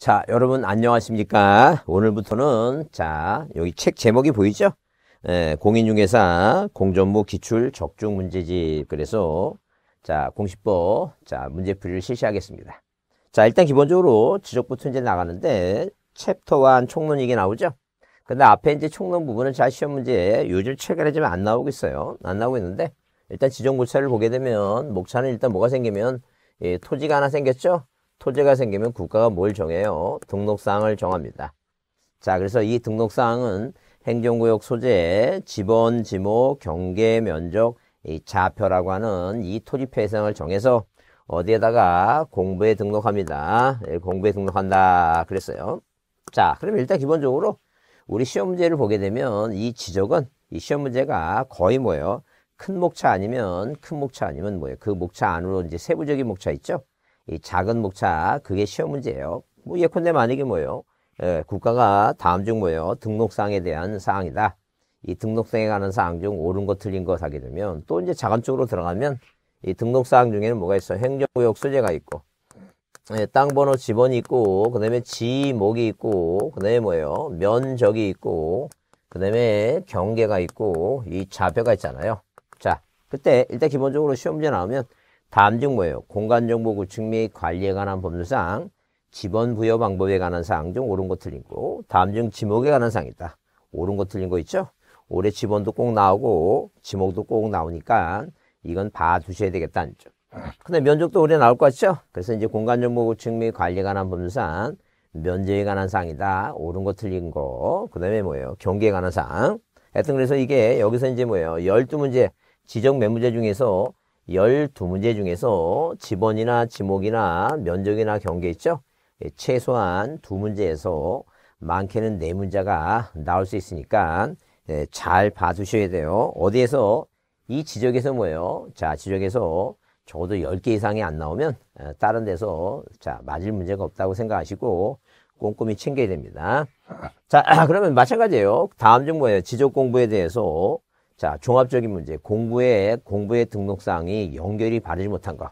자, 여러분 안녕하십니까? 오늘부터는 자, 여기 책 제목이 보이죠? 예, 공인중개사 공전부 기출 적중 문제집. 그래서 자, 공시법 자, 문제풀이를 실시하겠습니다. 자, 일단 기본적으로 지적부터 이제 나가는데 챕터 1 총론 이게 나오죠? 근데 앞에 이제 총론 부분은 자 시험 문제 요즘 최근에 좀안 나오고 있어요. 안 나오고 있는데 일단 지정 고차를 보게 되면 목차는 일단 뭐가 생기면 예, 토지가 하나 생겼죠? 토지가 생기면 국가가 뭘 정해요? 등록사항을 정합니다. 자, 그래서 이 등록사항은 행정구역 소재의 지번, 지모, 경계, 면적, 이좌표라고 하는 이 토지 폐상을 쇄 정해서 어디에다가 공부에 등록합니다. 예, 공부에 등록한다. 그랬어요. 자, 그럼 일단 기본적으로 우리 시험 문제를 보게 되면 이 지적은 이 시험 문제가 거의 뭐예요? 큰 목차 아니면 큰 목차 아니면 뭐예요? 그 목차 안으로 이제 세부적인 목차 있죠? 이 작은 목차 그게 시험 문제예요. 뭐 예컨대 만약에 뭐예요? 예, 국가가 다음 중 뭐예요? 등록상에 대한 사항이다. 이 등록상에 관한 사항 중 옳은 거 틀린 거 하게 되면 또 이제 자간 쪽으로 들어가면 이 등록사항 중에는 뭐가 있어? 행정구역 소재가 있고 예, 땅 번호 지번이 있고 그 다음에 지목이 있고 그 다음에 뭐예요? 면적이 있고 그 다음에 경계가 있고 이 좌표가 있잖아요. 자 그때 일단 기본적으로 시험제 문 나오면 다음 중 뭐예요? 공간정보 구축 및 관리에 관한 법률상 지번 부여 방법에 관한 사항 중 옳은 거 틀린 거 다음 중 지목에 관한 사항이다. 옳은 거 틀린 거 있죠? 올해 지번도꼭 나오고 지목도 꼭 나오니까 이건 봐두셔야 되겠다는 점. 근데 면적도 올해 나올 것 같죠? 그래서 이제 공간정보 구축 및 관리에 관한 법률상 면제에 관한 사항이다. 옳은 거 틀린 거. 그 다음에 뭐예요? 경계에 관한 사항. 하여튼 그래서 이게 여기서 이제 뭐예요? 1 2 문제 지적 매문제 중에서 열두 문제 중에서 지번이나 지목이나 면적이나 경계 있죠? 예, 최소한 두 문제에서 많게는 네 문제가 나올 수 있으니까 예, 잘 봐주셔야 돼요. 어디에서? 이 지적에서 뭐예요? 자, 지적에서 적어도 열 개 이상이 안 나오면 어, 다른 데서 자 맞을 문제가 없다고 생각하시고 꼼꼼히 챙겨야 됩니다. 자, 그러면 마찬가지예요. 다음 중 뭐예요? 지적 공부에 대해서 자, 종합적인 문제. 공부에, 공부의 등록사항이 연결이 바르지 못한 거.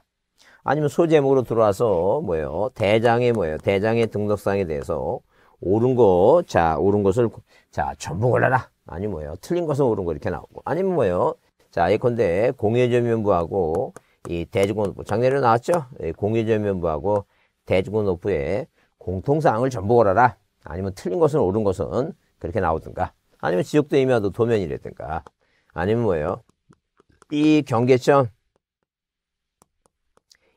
아니면 소제목으로 들어와서 뭐예요? 대장의 뭐예요? 대장의 등록사항에 대해서 옳은 거, 자, 옳은 것을, 자, 전부 골라라. 아니 뭐예요? 틀린 것은 옳은 거 이렇게 나오고. 아니면 뭐예요? 자, 예컨대 공유전면부하고이 대중공노부, 작년에 나왔죠? 예, 공유전면부하고 대중공노부의 공통사항을 전부 골라라. 아니면 틀린 것은 옳은 것은 그렇게 나오든가. 아니면 지역도 의미와도 도면이라든가. 아니면 뭐예요? 이 경계점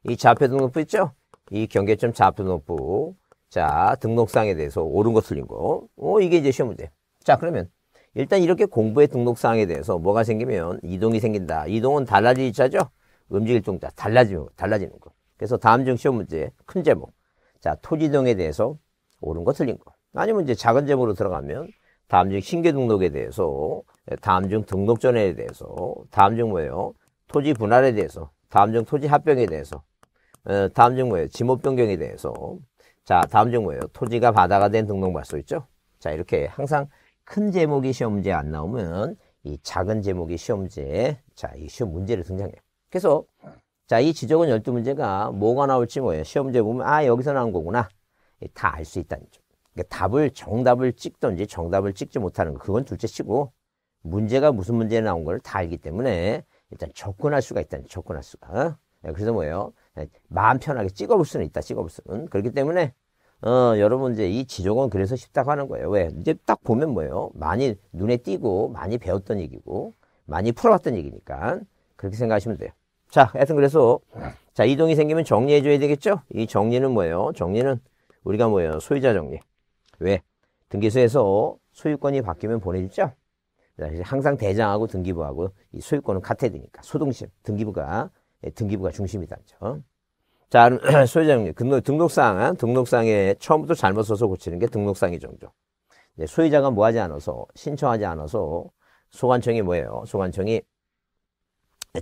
이 좌표 등록부 있죠? 이 경계점 좌표 등록부 자 등록사항에 대해서 옳은 것 틀린 거 어, 이게 이제 시험 문제 자 그러면 일단 이렇게 공부의 등록사항에 대해서 뭐가 생기면 이동이 생긴다 이동은 달라질 자죠? 움직일 동자 달라지는 달라지는 거 그래서 다음 중 시험 문제 큰 제목 자토지등에 대해서 옳은 거 틀린 거 아니면 이제 작은 제목으로 들어가면 다음 중 신규 등록에 대해서 예, 다음중 등록전에 대해서 다음중 뭐예요? 토지 분할에 대해서 다음중 토지 합병에 대해서 어, 다음중 뭐예요? 지목 변경에 대해서 자 다음중 뭐예요? 토지가 바다가 된 등록 말소 있죠? 자 이렇게 항상 큰 제목이 시험 문제에 안 나오면 이 작은 제목이 시험 문제에 자이 시험 문제를 등장해요. 그래서 자이 지적은 열두 문제가 뭐가 나올지 뭐예요? 시험 문제 보면 아 여기서 나온 거구나 다 알 수 있다는 점. 그러니까 답을 정답을 찍든지 정답을 찍지 못하는 거 그건 둘째치고 문제가 무슨 문제에 나온 걸 다 알기 때문에 일단 접근할 수가 있다. 접근할 수가. 예, 그래서 뭐예요? 예, 마음 편하게 찍어볼 수는 있다. 찍어볼 수는. 그렇기 때문에 어, 여러분 이제 이 지적은 그래서 쉽다고 하는 거예요. 왜? 이제 딱 보면 뭐예요? 많이 눈에 띄고 많이 배웠던 얘기고 많이 풀어왔던 얘기니까 그렇게 생각하시면 돼요. 자, 하여튼 그래서 자 이동이 생기면 정리해줘야 되겠죠? 이 정리는 뭐예요? 정리는 우리가 뭐예요? 소유자 정리. 왜? 등기소에서 소유권이 바뀌면 보내주죠? 항상 대장하고 등기부하고 이 소유권은 같아야 되니까 소등심 등기부가 예, 등기부가 중심이다. 그죠 자, 소유자님 등록, 등록사항 아, 등록사항에 처음부터 잘못 써서 고치는 게 등록사항이 종종. 소유자가 뭐하지 않아서 신청하지 않아서 소관청이 뭐예요? 소관청이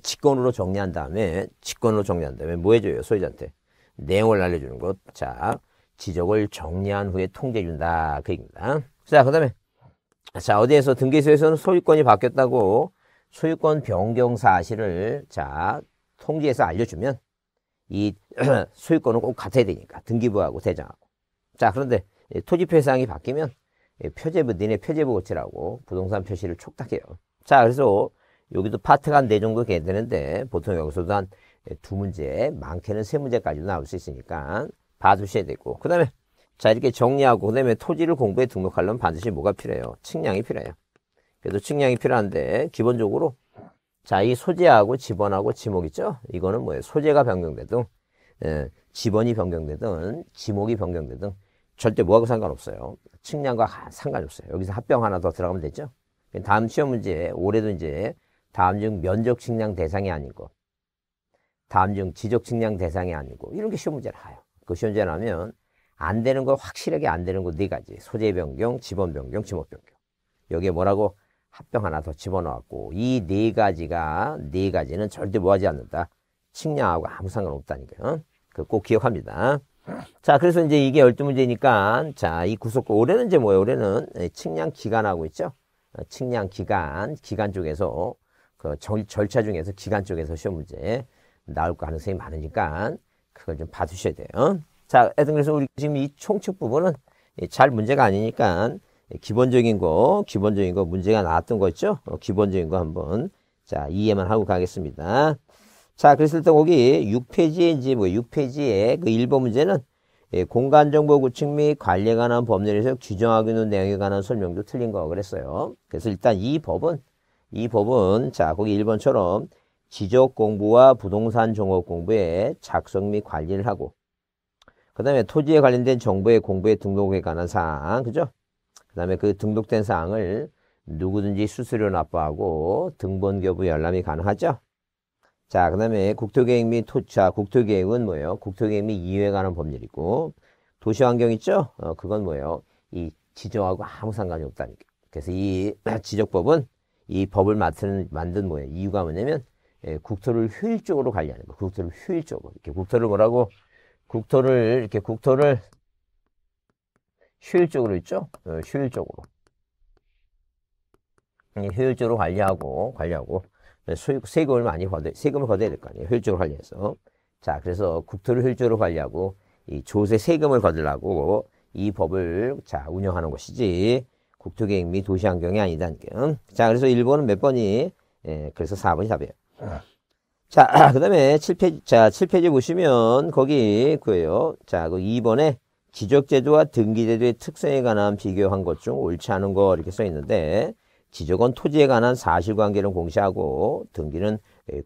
직권으로 정리한 다음에 직권으로 정리한 다음에 뭐 해줘요? 소유자한테 내용을 알려주는 것. 자, 지적을 정리한 후에 통제해준다. 그 얘기입니다. 자, 그 다음에 자, 어디에서 등기소에서는 소유권이 바뀌었다고 소유권 변경 사실을 자, 통지해서 알려주면 이 소유권은 꼭 같아야 되니까 등기부하고 대장하고. 자, 그런데 토지표 상이 바뀌면 표제부, 니네 표제부 고치라고 부동산 표시를 촉탁해요. 자, 그래서 여기도 파트가 한네 정도 되는데 보통 여기서도 한 두 문제, 많게는 세 문제까지도 나올 수 있으니까 봐주셔야 되고. 그 다음에 자 이렇게 정리하고 그 다음에 토지를 공부에 등록하려면 반드시 뭐가 필요해요? 측량이 필요해요. 그래도 측량이 필요한데 기본적으로 자이 소재하고 지번하고 지목 있죠? 이거는 뭐예요? 소재가 변경되든 예, 지번이 변경되든 지목이 변경되든 절대 뭐하고 상관없어요. 측량과 상관없어요. 여기서 합병 하나 더 들어가면 되죠? 다음 시험 문제 올해도 이제 다음 중 면적 측량 대상이 아니고 다음 중 지적 측량 대상이 아니고 이런 게 시험 문제 를와요그 시험 문제 나면 안 되는 거 확실하게 안 되는 거 네 가지. 소재 변경, 지번 변경, 지목 변경. 여기에 뭐라고 합병 하나 더 집어넣었고 이 네 가지가 네 가지는 절대 뭐하지 않는다. 측량하고 아무 상관없다니까요. 그 꼭 기억합니다. 자, 그래서 이제 이게 열두 문제니까 자, 이 구속고 올해는 이제 뭐예요? 올해는 측량 기간하고 있죠. 어, 측량 기간, 기간 쪽에서 그 절, 절차 중에서 기간 쪽에서 시험 문제 나올 가능성이 많으니까 그걸 좀 봐주셔야 돼요. 자, 하여 그래서 우리 지금 이 총축 부분은 잘 문제가 아니니까 기본적인 거, 기본적인 거 문제가 나왔던 거 있죠? 어, 기본적인 거 한번 자, 이해만 하고 가겠습니다. 자, 그랬을때 거기 6페이지에 이제 뭐 6페이지에 그 1번 문제는 예, 공간정보 구축 및 관리에 관한 법률에서 규정하고있는 내용에 관한 설명도 틀린 거 그랬어요. 그래서 일단 이 법은 이 법은 자, 거기 1번처럼 지적 공부와 부동산 종업 공부에 작성 및 관리를 하고 그 다음에 토지에 관련된 정부의 공부에 등록에 관한 사항, 그죠? 그 다음에 그 등록된 사항을 누구든지 수수료 납부하고 등본 교부 열람이 가능하죠? 자, 그 다음에 국토계획 및 토차, 국토계획은 뭐예요? 국토계획 및 이외에 관한 법률이고, 도시환경 있죠? 어, 그건 뭐예요? 이 지정하고 아무 상관이 없다니까. 그래서 이 지적법은 이 법을 만든, 만든 뭐예요? 이유가 뭐냐면, 예, 국토를 효율적으로 관리하는 거. 국토를 효율적으로. 이렇게 국토를 뭐라고 국토를 이렇게 국토를 효율적으로 있죠. 효율적으로 어, 효율적으로 음, 관리하고 관리하고 네, 수익, 세금을 많이 거둬, 세금을 거둬야 될 거 아니에요. 효율적으로 관리해서 자 그래서 국토를 효율적으로 관리하고 이 조세 세금을 거두려고 이 법을 자 운영하는 것이지 국토계획 및 도시환경이 아니다는 게. 자 그래서 1번은 몇 번이 예, 그래서 4번이 답이에요. 자, 그 다음에 7페이지, 자, 7페이지 보시면 거기 그예요. 자, 그 2번에 지적제도와 등기제도의 특성에 관한 비교한 것 중 옳지 않은 거 이렇게 써 있는데 지적은 토지에 관한 사실관계를 공시하고 등기는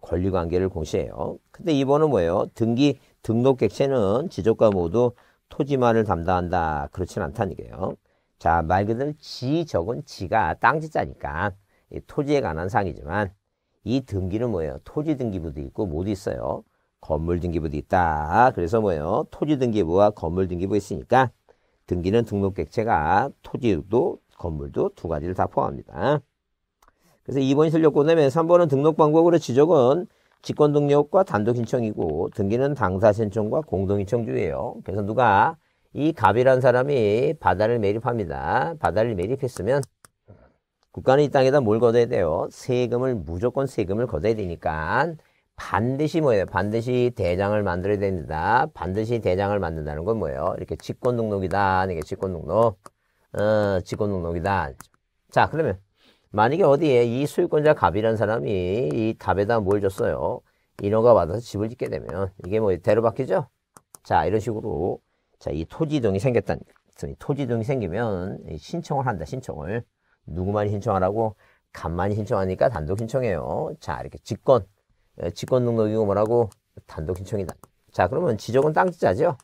권리관계를 공시해요. 근데 2번은 뭐예요? 등기 등록 객체는 지적과 모두 토지만을 담당한다. 그렇진 않다는 얘기예요 자, 말 그대로 지적은 지가 땅지자니까 토지에 관한 상이지만 이 등기는 뭐예요? 토지 등기부도 있고 뭐도 있어요? 건물 등기부도 있다. 그래서 뭐예요? 토지 등기부와 건물 등기부 있으니까 등기는 등록 객체가 토지도 건물도 두 가지를 다 포함합니다. 그래서 2번이 틀렸고 그다음 3번은 등록 방법으로 지적은 직권 등록과 단독 신청이고 등기는 당사 신청과 공동 신청주예요. 그래서 누가 이갑이라는 사람이 바다를 매립합니다. 바다를 매립했으면 국가는 이 땅에다 뭘 걷어야 돼요? 세금을 무조건 세금을 걷어야 되니까 반드시 뭐예요? 반드시 대장을 만들어야 됩니다. 반드시 대장을 만든다는 건 뭐예요? 이렇게 직권 등록이다. 이게 직권 등록. 어, 직권 등록이다. 자, 그러면 만약에 어디에 이 소유권자 갑이라는 사람이 이 답에다 뭘 줬어요? 인허가 받아서 집을 짓게 되면 이게 뭐 대로 바뀌죠? 자, 이런 식으로 자, 이 토지등이 생겼다 토지등이 생기면 신청을 한다. 신청을. 누구만 신청하라고? 간만이 신청하니까 단독 신청해요. 자, 이렇게 직권. 예, 직권 등록이고 뭐라고? 단독 신청이다. 자, 그러면 지적은 땅지자죠?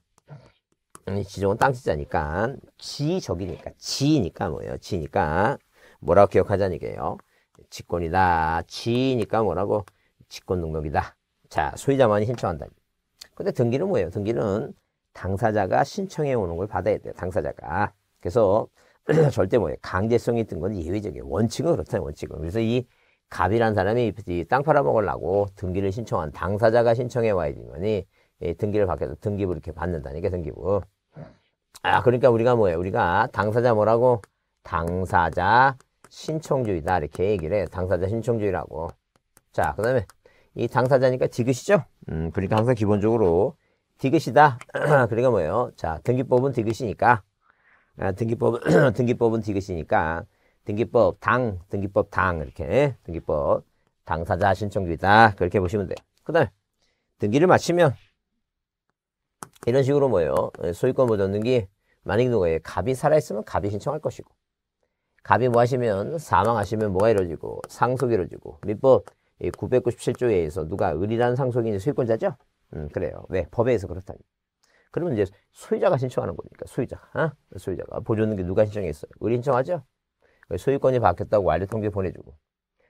음, 지적은 땅지자니까, 지적이니까, 지니까 뭐예요? 지니까. 뭐라고 기억하자는 얘요 직권이다. 지니까 뭐라고? 직권 등록이다. 자, 소유자만 신청한다. 근데 등기는 뭐예요? 등기는 당사자가 신청해 오는 걸 받아야 돼요. 당사자가. 그래서 절대 뭐예요. 강제성이 있던 건 예외적이에요. 원칙은 그렇다는 원칙은. 그래서 이 갑이라는 사람이 이땅 팔아먹으려고 등기를 신청한 당사자가 신청해 와야 되니이 등기를 받겠다. 게 등기부 이렇게 받는다니까, 등기부. 아, 그러니까 우리가 뭐예요? 우리가 당사자 뭐라고? 당사자 신청주의다. 이렇게 얘기를 해. 요 당사자 신청주의라고. 자, 그 다음에 이 당사자니까 디귿이죠? 음, 그러니까 항상 기본적으로 디귿이다. 그러니까 뭐예요? 자, 등기법은 디귿이니까 아, 등기법, 등기법은 디귿이니까, 등기법, 당, 등기법, 당, 이렇게, 등기법, 당사자 신청기다 그렇게 보시면 돼요. 그 다음에, 등기를 마치면, 이런 식으로 뭐예요? 소유권 보존 등기, 만약에 누가, 요 갑이 살아있으면 갑이 신청할 것이고, 갑이 뭐 하시면, 사망하시면 뭐가 이루어지고, 상속이 이루어지고, 민법 997조에 의해서 누가 을이라는 상속인이 소유권자죠? 음, 그래요. 왜? 네, 법에 의해서 그렇다니. 그러면 이제 소유자가 신청하는 거니까 소유자가 어? 소유자가 보존등기 누가 신청했어요? 우리 신청하죠? 그 소유권이 바뀌었다고 완료 통지 보내주고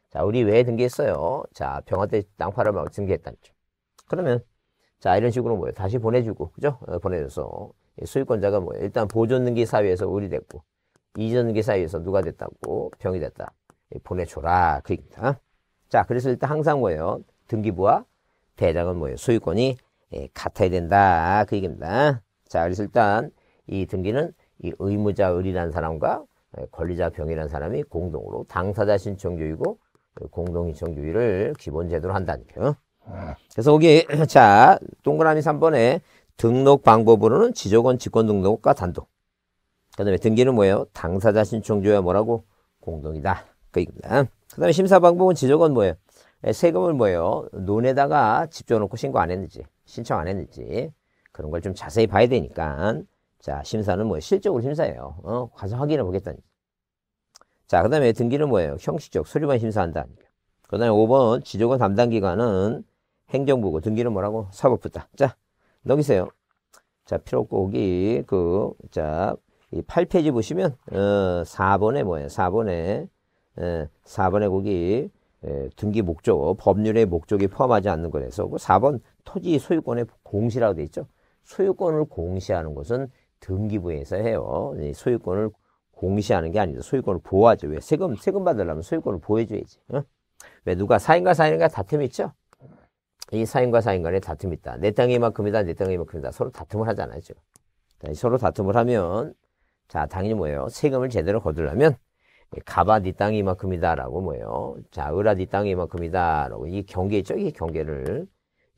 자 우리 왜 등기했어요? 자 병원 때 땅파를 막 등기했다는 거 그러면 자 이런 식으로 뭐요 다시 보내주고 그죠? 어, 보내줘서 소유권자가 뭐 일단 보존등기 사유에서 우리 됐고 이전등기 사유에서 누가 됐다고 병이 됐다 보내줘라 그입니다자 그래서 일단 항상 뭐예요? 등기부와 대장은 뭐예요? 소유권이 예, 같아야 된다. 그 얘기입니다. 자, 그래서 일단 이 등기는 이 의무자 을이라는 사람과 예, 권리자 병이라는 사람이 공동으로 당사자 신청주의고 그 공동신청주의를 기본제도로 한다는 거예요. 그래서 거기 자 동그라미 3번에 등록 방법으로는 지조권 직권 등록과 단독. 그다음에 등기는 뭐예요? 당사자 신청조야 뭐라고? 공동이다. 그 얘기입니다. 그다음에 심사 방법은 지조권 뭐예요? 예, 세금을 뭐예요? 논에다가 집 줘놓고 신고 안 했는지, 신청 안 했는지, 그런 걸 좀 자세히 봐야 되니까. 자, 심사는 뭐예요? 실적으로 심사예요. 어, 가서 확인해 보겠다니 자, 그 다음에 등기는 뭐예요? 형식적, 서류만 심사한다. 그 다음에 5번, 지조건 담당 기관은 행정부고, 등기는 뭐라고? 사법부다. 자, 넘기세요. 자, 필요 없고, 거기, 그, 자, 이 8페이지 보시면, 어, 4번에 뭐예요? 4번에, 에, 예, 4번에 거기, 에, 예, 등기 목적, 법률의 목적이 포함하지 않는 것에서 그 4번 토지 소유권의 공시라고 돼 있죠. 소유권을 공시하는 것은 등기부에서 해요. 소유권을 공시하는 게아니죠 소유권을 보호하죠. 왜? 세금, 세금 받으려면 소유권을 보호해줘야지. 어? 왜? 누가 사인과 사인과 다툼이 있죠? 이 사인과 사인 간에 다툼이 있다. 내 땅이 이만큼이다. 내 땅이 이만큼이다. 서로 다툼을 하잖아요. 지금. 서로 다툼을 하면 자 당연히 뭐예요? 세금을 제대로 거두려면 예, 가바 네 땅이 이만큼이다라고 뭐예요. 자, 으라 네 땅이 이만큼이다라고 이 경계 있죠? 이 경계를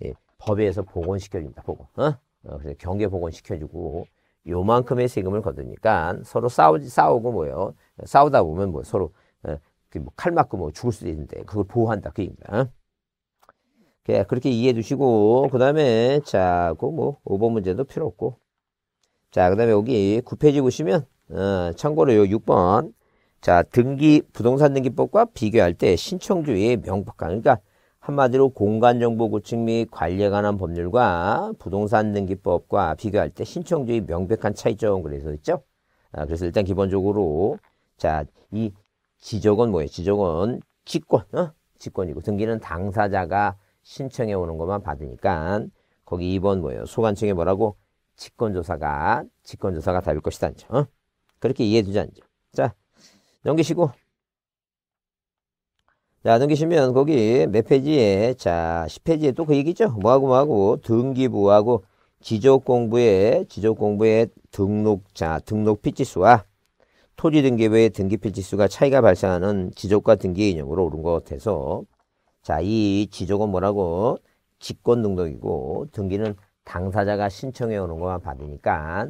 예, 법에서 복원시켜줍니다. 복원. 어? 어, 그래서 경계 복원시켜주고 요만큼의 세금을 거두니까 서로 싸우 싸우고 뭐예요. 싸우다 보면 뭐 서로 어, 그칼 뭐 맞고 뭐 죽을 수도 있는데 그걸 보호한다 그 얘기입니다. 어? 예, 그렇게 이해해 두시고 그 다음에 자, 그뭐 5번 문제도 필요 없고 자, 그 다음에 여기 9페이지 보시면 어, 참고로 요 6번 자, 등기 부동산 등기법과 비교할 때 신청주의 명확한 그러니까 한마디로 공간정보 구축 및 관리에 관한 법률과 부동산 등기법과 비교할 때 신청주의 명백한 차이점 그래서 있죠. 아, 그래서 일단 기본적으로 자, 이 지적은 뭐예요? 지적은 직권, 어? 직권이고 등기는 당사자가 신청해 오는 것만 받으니까 거기 2번 뭐예요? 소관청에 뭐라고? 직권조사가 직권조사가 답일 것이다. 어? 그렇게 이해해 두지 않죠. 자, 넘기시고 자 넘기시면 거기 몇 페이지에 자 10페이지에 또 그 얘기죠 뭐하고 뭐하고 등기부하고 지적공부의 지적공부의 등록자 등록 필지수와 토지등기부의 등기 필지수가 차이가 발생하는 지적과 등기 개념으로 오른 것 같아서 자이 지적은 뭐라고 직권등록이고 등기는 당사자가 신청해 오는 것만 받으니까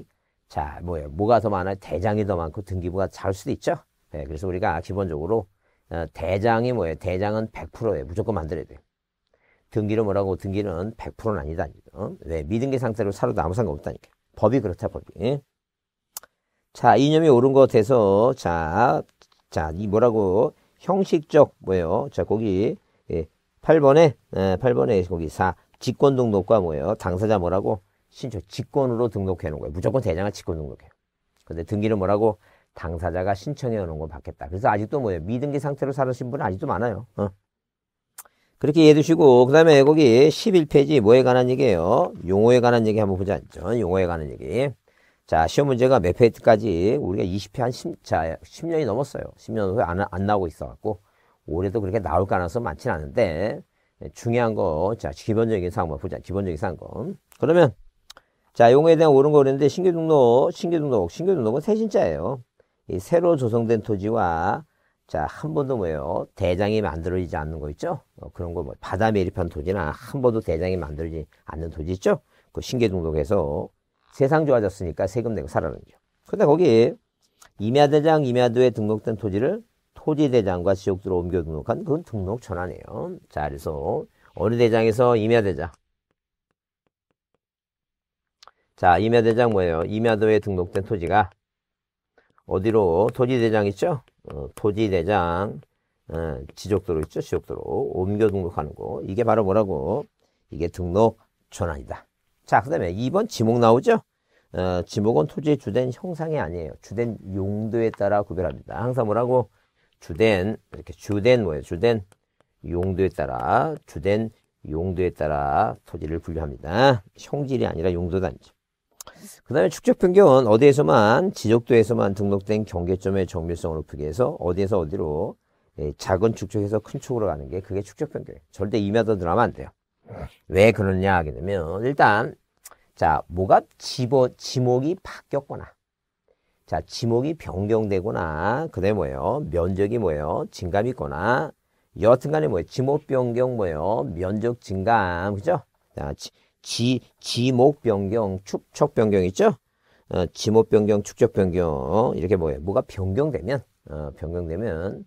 자 뭐예요 뭐가 더 많아요 대장이 더 많고 등기부가 작 수도 있죠 예, 그래서 우리가 기본적으로 어, 대장이 뭐예요? 대장은 100%예요. 무조건 만들어야 돼요. 등기는 뭐라고? 등기는 100%는 아니다. 어? 왜? 미등기 상태로 살아도 아무 상관없다니까. 법이 그렇다, 법이. 예? 자, 이념이 옳은 것 같아서, 자, 자, 이 뭐라고? 형식적, 뭐예요? 자, 거기, 예, 8번에, 예, 8번에 거기 4. 직권 등록과 뭐예요? 당사자 뭐라고? 신청, 직권으로 등록해 놓은 거예요. 무조건 대장은 직권 등록해요. 근데 등기는 뭐라고? 당사자가 신청해 오는 걸 받겠다. 그래서 아직도 뭐예요? 미등기 상태로 사으신 분은 아직도 많아요. 어. 그렇게 이해해 두시고 그 다음에 거기 11페이지 뭐에 관한 얘기예요? 용어에 관한 얘기 한번 보자. 용어에 관한 얘기. 자 시험 문제가 몇 페이지까지 우리가 20회 한 10, 자, 10년이 넘었어요. 10년 후에 안, 안 나오고 있어갖고 올해도 그렇게 나올 가능성 많지는 않은데 중요한 거, 자, 기본적인 상황 만 보자. 기본적인 사항. 그러면, 자, 용어에 대한 옳은 거 그랬는데, 신규 등록, 신규 등록, 신규 등록은 세 진짜예요. 이 새로 조성된 토지와 자, 한 번도 뭐예요? 대장이 만들어지지 않는 거 있죠? 어, 그런 거 뭐, 바다 매립한 토지나 한 번도 대장이 만들어지지 않는 토지 있죠? 그 신계 등록에서 세상 좋아졌으니까 세금 내고 살아는 거죠. 근데 거기 임야대장, 임야도에 등록된 토지를 토지대장과 지역도로 옮겨 등록한 그건 등록 전환이에요. 자, 그래서 어느 대장에서 임야대장. 자, 임야대장 뭐예요? 임야도에 등록된 토지가 어디로 토지대장 있죠? 어, 토지대장 어, 지적도로 있죠? 지적도로 옮겨 등록하는 거 이게 바로 뭐라고? 이게 등록 전환이다. 자, 그 다음에 2번 지목 나오죠? 어, 지목은 토지의 주된 형상이 아니에요. 주된 용도에 따라 구별합니다. 항상 뭐라고? 주된, 이렇게 주된 뭐예요? 주된 용도에 따라, 주된 용도에 따라 토지를 분류합니다. 형질이 아니라 용도단지 그 다음에 축적 변경은 어디에서만 지적도에서만 등록된 경계점의 정밀성을 높이기 위해서 어디에서 어디로 예, 작은 축적에서 큰 축으로 가는 게 그게 축적 변경이에요. 절대 임야도 들어가면 안 돼요. 왜 그러냐 하게 되면 일단 자 뭐가 집어 지목이 바뀌었거나 자 지목이 변경되거나 그다음에 뭐예요 면적이 뭐예요 증감이 있거나 여하튼간에 뭐예요 지목 변경 뭐예요 면적 증감 그죠 자 지, 지, 지목 변경, 축적 변경 있죠? 어, 지목 변경, 축적 변경 이렇게 뭐예요? 뭐가 변경되면 어, 변경되면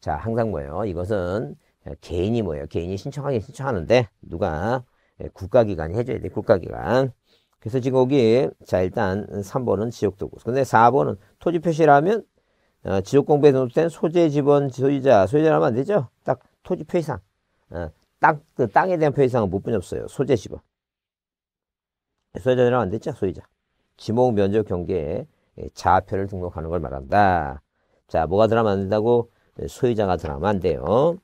자 항상 뭐예요? 이것은 개인이 뭐예요? 개인이 신청하긴 신청하는데 누가 국가기관이 해줘야 돼 국가기관 그래서 지금 여기 자 일단 3번은 지역도구 근데 4번은 토지 표시라면 어, 지역공부에 등록된 소재 지번 소유자 소유자라면 안 되죠 딱 토지 표시상 어, 땅그 땅에 대한 표시상은 못 분이 없어요 소재 지번 소유자는 안 됐죠, 소유자. 지목 면적 경계에 자표를 예, 아 등록하는 걸 말한다. 자, 뭐가 드라마 안 된다고? 네, 소유자가 드라마 안 돼요.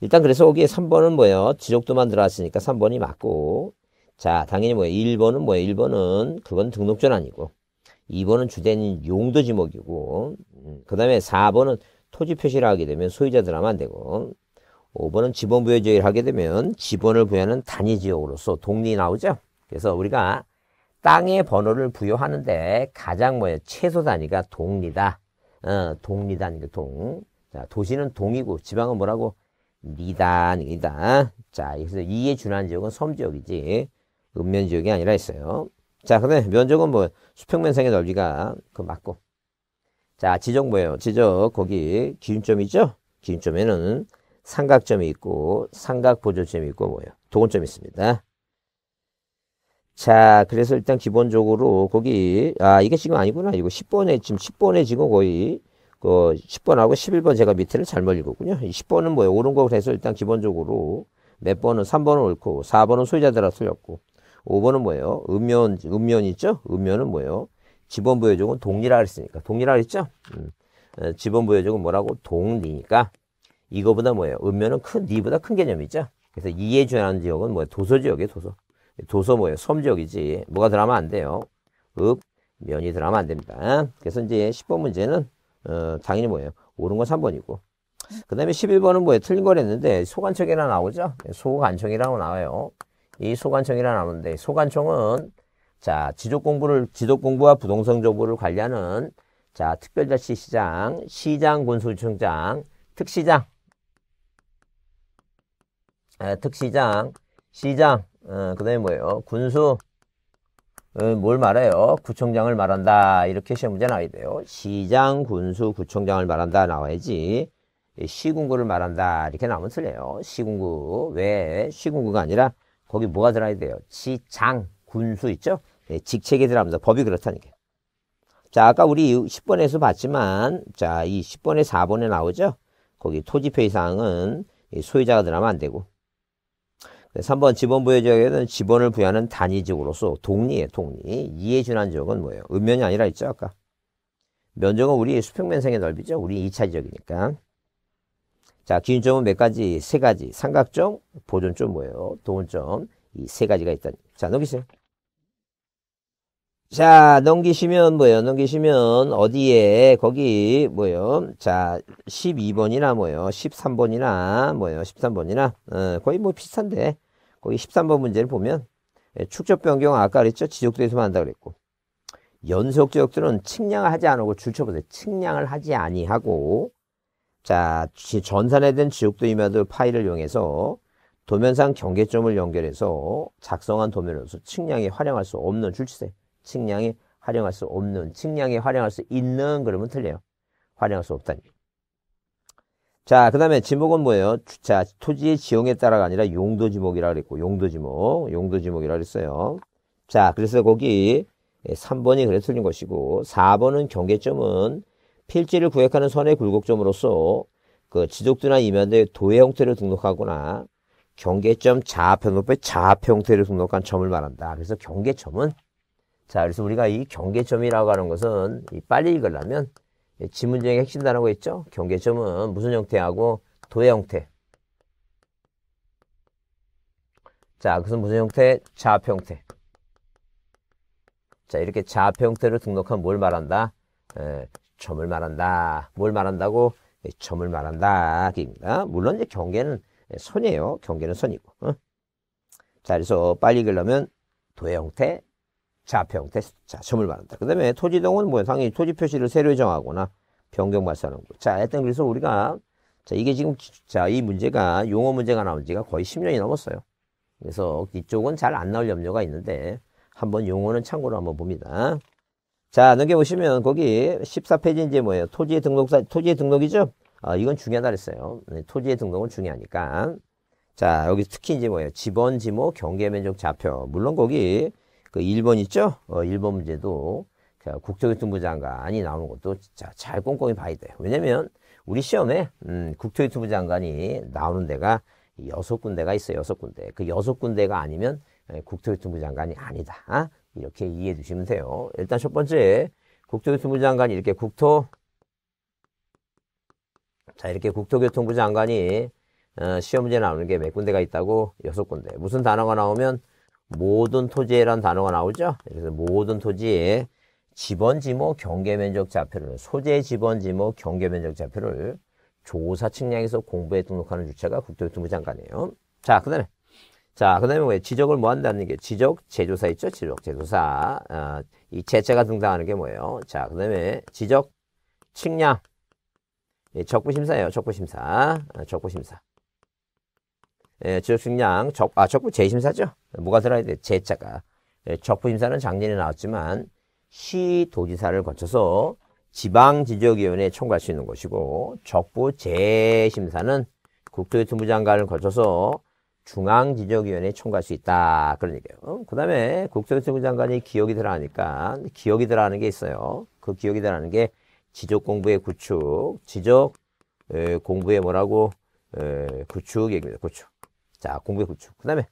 일단 그래서 거기에 3번은 뭐예요? 지적도만 들어왔으니까 3번이 맞고. 자, 당연히 뭐예요? 1번은 뭐예요? 1번은 그건 등록전 아니고. 2번은 주된 용도 지목이고. 음, 그 다음에 4번은 토지 표시를 하게 되면 소유자 드라마 안 되고. 5번은 지번 부여 조의를 하게 되면 지번을 부여하는 단위 지역으로서 독립이 나오죠? 그래서 우리가 땅의 번호를 부여하는데 가장 뭐예요? 최소 단위가 동리다. 어, 동리 단위가 동. 자, 도시는 동이고 지방은 뭐라고? 리단, 리다 자, 그래서 이에 준한 지역은 섬 지역이지. 읍면 지역이 아니라 있어요. 자, 근데 면적은 뭐 수평면상의 넓이가 그 맞고. 자, 지적 뭐예요? 지적 거기 기준점 이죠 기준점에는 삼각점이 있고 삼각 보조점이 있고 뭐예요? 도원점이 있습니다. 자, 그래서 일단 기본적으로 거기, 아, 이게 지금 아니구나. 이거 10번에, 지금 10번에 지금 거의, 그 10번하고 11번 제가 밑에를 잘못 읽었군요. 10번은 뭐예요? 옳은 거 그래서 일단 기본적으로 몇 번은 3번은 옳고, 4번은 소유자들아 틀렸고, 5번은 뭐예요? 음면, 음면 있죠? 음면은 뭐예요? 지번 부여적은 동리라 그랬으니까. 동리라 그랬죠? 음. 지번 부여적은 뭐라고? 동리니까. 이거보다 뭐예요? 음면은 큰, 니보다 큰 개념이죠? 그래서 이해 주하는 지역은 뭐예요? 도서지역이에요, 도서. 도서 뭐예요? 솜지이지 뭐가 들어가면 안 돼요. 읍, 면이 들어가면 안 됩니다. 그래서 이제 10번 문제는 어, 당연히 뭐예요? 옳은 건 3번이고. 그 다음에 11번은 뭐예요? 틀린 거랬는데 소관청이라 나오죠? 네, 소관청이라고 나와요. 이 소관청이라 나오는데 소관청은 자 지적 공부를 지적 공부와 부동산 정보를 관리하는 자 특별자치 시장, 시장 군수청장, 특시장, 에, 아, 특시장, 시장, 어, 그 다음에 뭐예요? 군수, 어, 뭘 말해요? 구청장을 말한다. 이렇게 시험 문제 나와야 돼요. 시장, 군수, 구청장을 말한다. 나와야지. 시군구를 말한다. 이렇게 나오면 틀려요. 시군구. 왜? 시군구가 아니라 거기 뭐가 들어야 돼요? 시장 군수 있죠? 예, 직책이 들어갑니다. 법이 그렇다니까 자, 아까 우리 10번에서 봤지만, 자, 이 10번에 4번에 나오죠? 거기 토지표의 사항은 소유자가 들어가면 안 되고, 3번 지번 부여 지역에는 지번을 부여하는 단위적으로서 동리의 동리. 이해 준한 지역은 뭐예요? 읍면이 아니라 있죠, 아까. 면적은 우리 수평면상의 넓이죠. 우리 2차 지역이니까. 자, 기준점은 몇 가지? 세 가지. 삼각점, 보존점 뭐예요? 도원점. 이 세 가지가 있다니. 자, 넘기세요. 자, 넘기시면 뭐예요? 넘기시면 어디에? 거기 뭐예요? 자, 12번이나 뭐예요? 13번이나 뭐예요? 13번이나. 어, 거의 뭐 비슷한데. 거기 13번 문제를 보면 예, 축적 변경 아까 그랬죠. 지적도에서만 한다 그랬고 연속 지역들은 측량을 하지 않고 줄쳐보세요. 측량을 하지 아니하고 자 전산에 대한 지역도 임야도 파일을 이용해서 도면상 경계점을 연결해서 작성한 도면으로서 측량에 활용할 수 없는 줄치세 측량에 활용할 수 없는 측량에 활용할 수 있는 그러면 틀려요. 활용할 수 없다니. 자, 그 다음에 지목은 뭐예요? 자, 토지의 지형에 따라가 아니라 용도 지목이라 그랬고, 용도 지목, 용도 지목이라 그랬어요. 자, 그래서 거기 3번이 예, 그래 틀린 것이고, 4번은 경계점은 필지를 구획하는 선의 굴곡점으로서 그 지적도나 이면대 도의 형태를 등록하거나 경계점 좌표 높이 좌표 형태를 등록한 점을 말한다. 그래서 경계점은 자, 그래서 우리가 이 경계점이라고 하는 것은 이 빨리 읽으려면 예, 지문주행의 핵심 단어가 있죠? 경계점은 무슨 형태하고 도의 형태. 자, 그것은 무슨 형태? 좌표 형태. 자, 이렇게 좌표 형태로 등록하면 뭘 말한다? 에, 예, 점을 말한다. 뭘 말한다고? 에, 예, 점을 말한다. 입니다 물론 이제 경계는 손이에요. 경계는 손이고. 어? 자, 그래서 빨리 읽으려면 도의 형태, 좌표 형태 자점을받았다그 다음에 토지동은 뭐 당연히 토지 표시를 세로 정하거나 변경 발사하는 거. 자, 하여튼 그래서 우리가 자, 이게 지금 자, 이 문제가 용어 문제가 나온 지가 거의 10년이 넘었어요. 그래서 이쪽은 잘 안 나올 염려가 있는데 한번 용어는 참고로 한번 봅니다. 자, 넘겨보시면 거기 14페이지 이제 뭐예요? 토지의 등록사, 토지의 등록이죠? 아, 이건 중요하다 그랬어요. 네, 토지의 등록은 중요하니까. 자, 여기 특히 이제 뭐예요? 지번, 지모, 경계 면적 좌표. 물론 거기 그 1번 있죠? 어, 1번 문제도 국토교통부 장관이 나오는 것도 진짜 잘 꼼꼼히 봐야 돼요. 왜냐면 우리 시험에 음, 국토교통부 장관이 나오는 데가 여섯 군데가 있어요. 여섯 군데. 그 여섯 군데가 아니면 국토교통부 장관이 아니다. 아? 이렇게 이해해 주시면 돼요. 일단 첫 번째 국토교통부 장관이 이렇게 국토 자 이렇게 국토교통부 장관이 어, 시험 문제 나오는 게 몇 군데가 있다고 여섯 군데. 무슨 단어가 나오면 모든 토지에란 단어가 나오죠. 그래서 모든 토지에 지번지모 경계면적 좌표를 소재 지번지모 경계면적 좌표를 조사 측량에서 공부에 등록하는 주체가 국토교통부 장관이에요. 자, 그 다음에 자, 그 다음에 왜 지적을 뭐 한다는 게 지적 제조사 있죠? 지적 제조사. 어, 이 제체가 등장하는 게 뭐예요? 자, 그 다음에 지적 측량. 예, 적부심사예요. 적부심사. 아, 어, 적부심사. 예, 지적증량 적, 아, 적부 재심사죠. 뭐가 들어야 돼? 재차가. 예, 적부심사는 작년에 나왔지만 시 도지사를 거쳐서 지방지적위원회에 청구할 수 있는 것이고 적부 재심사는 국토교통부 장관을 거쳐서 중앙지적위원회에 청구할 수 있다. 그런 얘기예요. 어? 그 다음에 국토교통부 장관이 기억이 들어가니까 기억이 들어가는 게 있어요. 그 기억이 들어가는 게 지적공부의 구축, 지적 에, 공부의 뭐라고 에, 구축 얘기입니다. 구축. 자, 공부의 구축. 그 다음에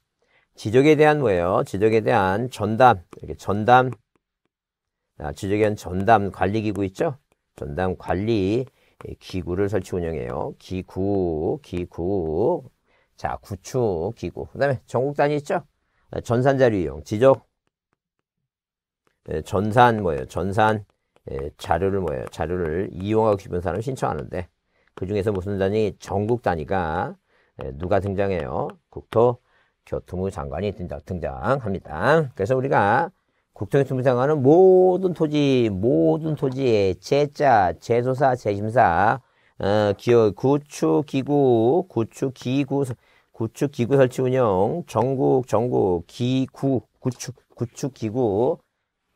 지적에 대한 뭐예요? 지적에 대한 전담, 이렇게 전담, 아, 지적에 대한 전담 관리 기구 있죠? 전담 관리 기구를 설치 운영해요. 기구, 기구, 자, 구축 기구. 그 다음에 전국 단위 있죠? 전산 자료 이용, 지적, 예, 전산 뭐예요? 전산 예, 자료를 뭐예요? 자료를 이용하고 싶은 사람 신청하는데 그 중에서 무슨 단위? 전국 단위가 예, 누가 등장해요? 국토교통부 장관이 등장, 합니다 그래서 우리가 국토교통부 장관은 모든 토지, 모든 토지에 제자, 제조사, 제심사, 어, 기어, 구축기구, 구축기구, 구축기구 설치 운영, 전국, 전국, 기구, 구축, 구축기구,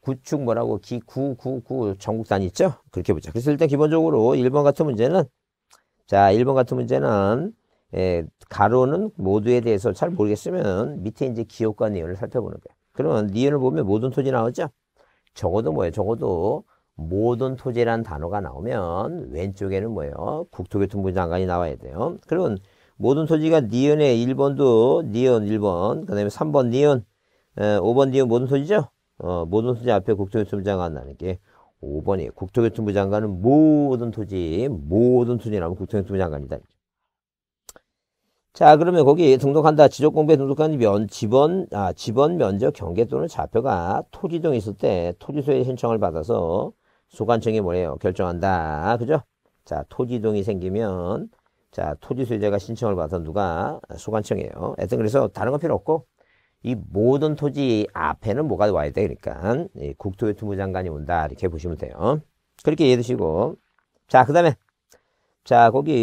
구축 뭐라고 기구, 구, 구, 전국단 있죠? 그렇게 보자. 그래서 일단 기본적으로 1번 같은 문제는, 자, 1번 같은 문제는, 에, 예, 가로는 모두에 대해서 잘 모르겠으면 밑에 이제 기호과 내용을 살펴보는 거예요. 그러면 니은을 보면 모든 토지 나오죠? 적어도 뭐예요? 적어도 모든 토지란 단어가 나오면 왼쪽에는 뭐예요? 국토교통부 장관이 나와야 돼요. 그러면 모든 토지가 니은의 1번도 니은 1번, 그 다음에 3번 니은, 에, 5번 니은 모든 토지죠? 어, 모든 토지 앞에 국토교통부 장관 나는 게 5번이에요. 국토교통부 장관은 모든 토지, 모든 토지라면 국토교통부 장관이다. 자, 그러면 거기 등록한다. 지적공부에 등록한 면, 집원, 아, 집원 면적 경계 또는 좌표가 토지 등 있을 때 토지소에 신청을 받아서 소관청에 뭐래요? 결정한다. 그죠? 자, 토지동이 생기면, 자, 토지소유자가 신청을 받은 누가? 소관청이에요. 하여튼 그래서 다른 건 필요 없고, 이 모든 토지 앞에는 뭐가 와야 돼? 그러니까, 국토교통부 장관이 온다. 이렇게 보시면 돼요. 그렇게 이해해 두시고. 자, 그 다음에 자, 거기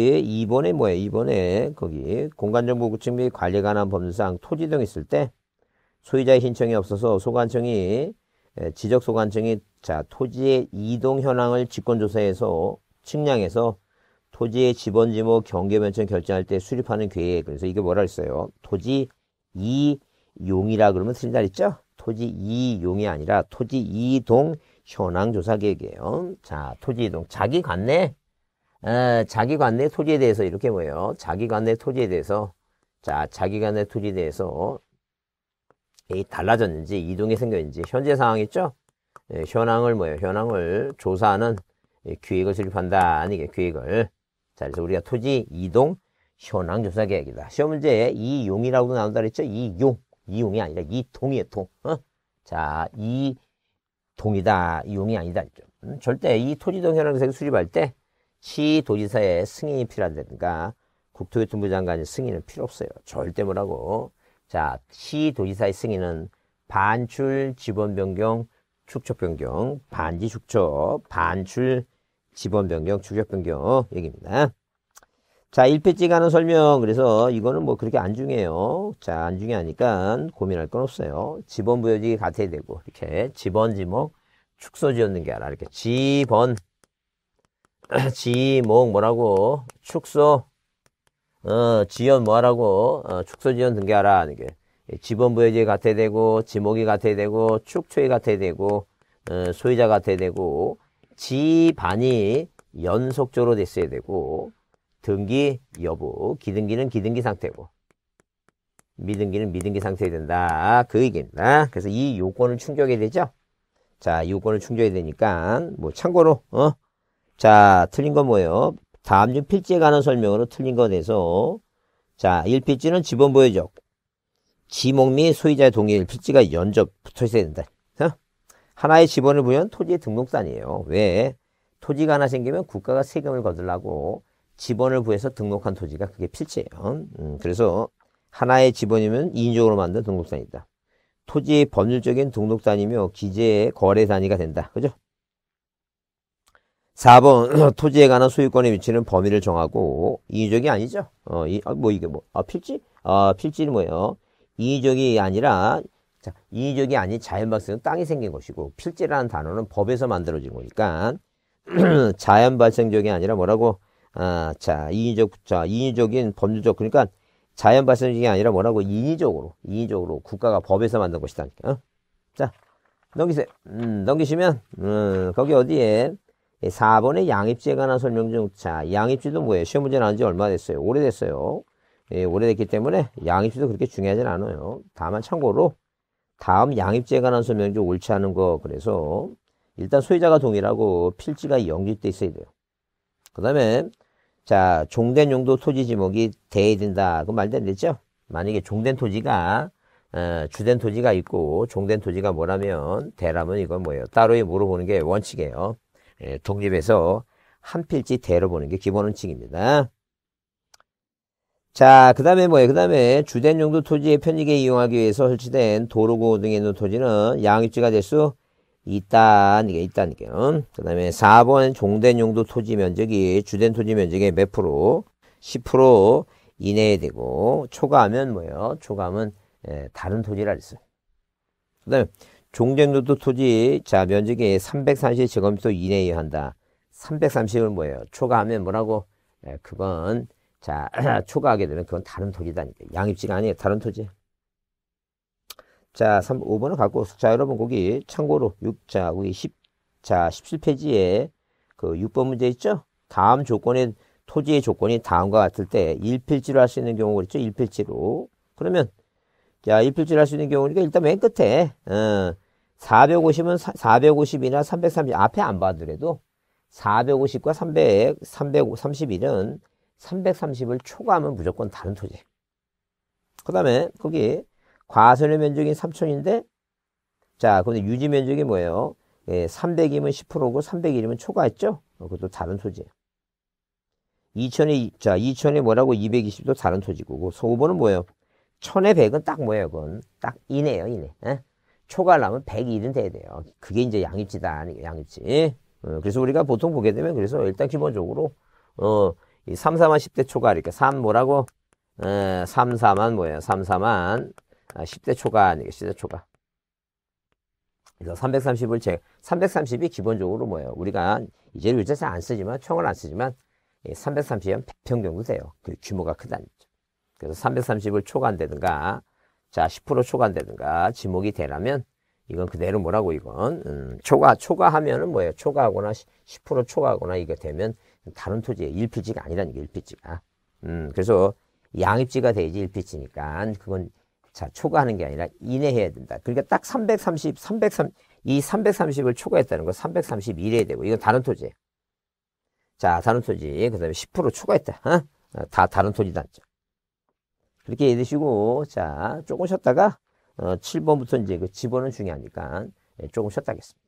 2번에 뭐예요? 2번에 거기 공간정보 구축 및 관리 에 관한 법률상 토지 등 있을 때 소유자의 신청이 없어서 소관청이 지적 소관청이 자, 토지의 이동 현황을 직권 조사해서 측량해서 토지의 지번 지모 경계 변천 결정할 때 수립하는 계획. 그래서 이게 뭐라 했어요? 토지 이용이라 그러면 틀린 날 있죠? 토지 이용이 아니라 토지 이동 현황 조사 계획이에요. 자, 토지 이동 자기 갔네. 아, 자기 관내 토지에 대해서 이렇게 뭐예요? 자기 관내 토지에 대해서 자 자기 관내 토지에 대해서 이 달라졌는지 이동이 생겼는지 현재 상황 있죠? 예, 현황을 뭐예요? 현황을 조사하는 예, 기획을 수립한다 아니게 기획을 자 그래서 우리가 토지 이동 현황 조사 계획이다. 시험 문제에 이용이라고도 나온다 그랬죠? 이용 이용이 아니라 이동이에요 통. 어? 자 이동이다 이용이 아니다 그랬죠? 음, 절대 이 토지동 현황에서 수립할 때 시도지사의 승인이 필요한데든가 국토교통부 장관의 승인은 필요 없어요. 절대 뭐라고. 자, 시도지사의 승인은 반출 지번 변경, 축적 변경, 반지 축적, 반출 지번 변경, 축적 변경 얘기입니다. 자, 1페이지 가는 설명. 그래서 이거는 뭐 그렇게 안 중요해요. 자, 안 중요하니까 고민할 건 없어요. 지번 부여지기 같아야 되고, 이렇게 지번 지목, 축소 지었는 게 아니라 이렇게 지번 지목 뭐라고 축소 어, 지연 뭐라고 어, 축소 지연 등기하라 하는 게 예, 지번부여지 같아야 되고 지목이 같아야 되고 축초이 같아야 되고 어, 소유자 같아야 되고 지반이 연속적으로 됐어야 되고 등기 여부 기등기는 기등기 상태고 미등기는 미등기 상태에 된다 그 얘기입니다 그래서 이 요건을 충족해야 되죠 자 요건을 충족해야 되니까 뭐 참고로 어 자, 틀린 건 뭐예요? 다음 중 필지에 관한 설명으로 틀린 거 돼서 자, 1필지는 지번 보여적 지목 및 소유자의 동의 1필지가 연접 붙어 있어야 된다. 자, 어? 하나의 지번을 보면 토지의 등록산이에요. 왜? 토지가 하나 생기면 국가가 세금을 거둘라고 지번을 구해서 등록한 토지가 그게 필지예요. 음, 그래서 하나의 지번이면 2인적으로 만든 등록산이다. 토지의 법률적인 등록단이며 기재의 거래 단위가 된다. 그죠? 4번 토지에 관한 소유권의 위치는 범위를 정하고 이의적이 아니죠. 어, 이, 아, 뭐 이게 뭐 아, 필지? 아, 필지는 뭐예요? 이의적이 아니라 자, 이의적이 아닌 자연발생은 땅이 생긴 것이고 필지라는 단어는 법에서 만들어진 거니까 자연발생적이 아니라 뭐라고 아, 자, 인위적, 자, 인위적인 법률적, 그러니까 자연 발생적이 아니라 뭐라고? 인위적으로, 인위적으로 국가가 법에서 만든 것이다 어? 자, 넘기세요. 음, 넘기시면, 음, 거기 어디에, 4번의 예, 양입지에 관한 설명중. 자, 양입지도 뭐예요? 시험 문제 나온 지 얼마 됐어요? 오래됐어요. 예, 오래됐기 때문에 양입지도 그렇게 중요하진 않아요. 다만 참고로 다음 양입지에 관한 설명중 옳지 않은 거. 그래서 일단 소유자가 동일하고 필지가 영집돼 있어야 돼요. 그 다음에 자, 종된 용도 토지 지목이 돼야 된다. 그 말도 안 되죠? 만약에 종된 토지가 어, 주된 토지가 있고 종된 토지가 뭐라면 대라면 이건 뭐예요? 따로 물어보는 게 원칙이에요. 예, 독립해서 한 필지 대로 보는 게 기본 원칙입니다. 자, 그 다음에 뭐예요? 그 다음에 주된 용도 토지의 편익에 이용하기 위해서 설치된 도로구 등에 있는 토지는 양육지가 될수 있다니까, 있다니까요. 그 다음에 4번 종된 용도 토지 면적이 주된 토지 면적의 몇 프로? 10% 이내에 되고, 초과하면 뭐예요? 초과하면, 예, 다른 토지라 그어요그 다음에 종전노도 토지 자 면적이 330 제곱미터 이내에 한다. 330을 뭐예요? 초과하면 뭐라고? 예, 그건 자 초과하게 되면 그건 다른 토지다니까. 양입지가 아니에요. 다른 토지. 자 3, 5번을 갖고 자 여러분 거기 참고로 6자 거기 10, 자 17페이지에 그 6번 문제 있죠? 다음 조건의 토지의 조건이 다음과 같을 때 1필지로 할 수 있는 경우가 있죠. 1필지로. 그러면 자 1필지로 할 수 있는 경우니까 일단 맨 끝에 어, 450은 450이나 330 앞에 안 받으래도 450과 300, 331은 330을 초과하면 무조건 다른 토지. 그 다음에 거기 과세의 면적이 3천인데 자, 근데 유지 면적이 뭐예요? 예, 300이면 10%고 301이면 초과했죠? 그것도 다른 토지. 2000이 자, 2000이 뭐라고 220도 다른 토지고 그5보는 뭐예요? 1000에 100은 딱 뭐예요? 그건 딱 이네요, 이네. 에? 예? 초과하려면 101은 돼야 돼요. 그게 이제 양입지다. 아니에요, 양입지. 어, 그래서 우리가 보통 보게 되면 그래서 일단 기본적으로 어, 이 3, 4만 10대 초과 이렇게 까3 뭐라고? 에, 3, 4만 뭐예요? 3, 4만 아, 10대 초과 아니에요. 10대 초과. 그래서 330을 제 330이 기본적으로 뭐예요? 우리가 이제 요새 잘안 쓰지만 총을 안 쓰지만 330은 100평 정도 돼요. 그 규모가 크다는 거 그래서 330을 초과한다든가 자, 10% 초과한다든가 지목이 되라면 이건 그대로 뭐라고 이건 음, 초과 초과하면은 뭐예요? 초과하거나 10% 초과하거나 이게 되면 다른 토지에 일필지가 아니라는 게 일필지가. 음, 그래서 양입지가 돼야지 일필지니까 그건 자, 초과하는 게 아니라 인해해야 된다. 그러니까 딱 330, 330, 이 330을 초과했다는 거3 3 1이어야 되고, 이건 다른 토지. 자, 다른 토지. 그 다음에 10% 초과했다. 어? 어? 다 다른 토지다. 그렇게 이해 되시고, 자, 조금 쉬었다가, 어, 7번부터 이제 그 집어는 중요하니까, 예, 조금 쉬었다 하겠습니다.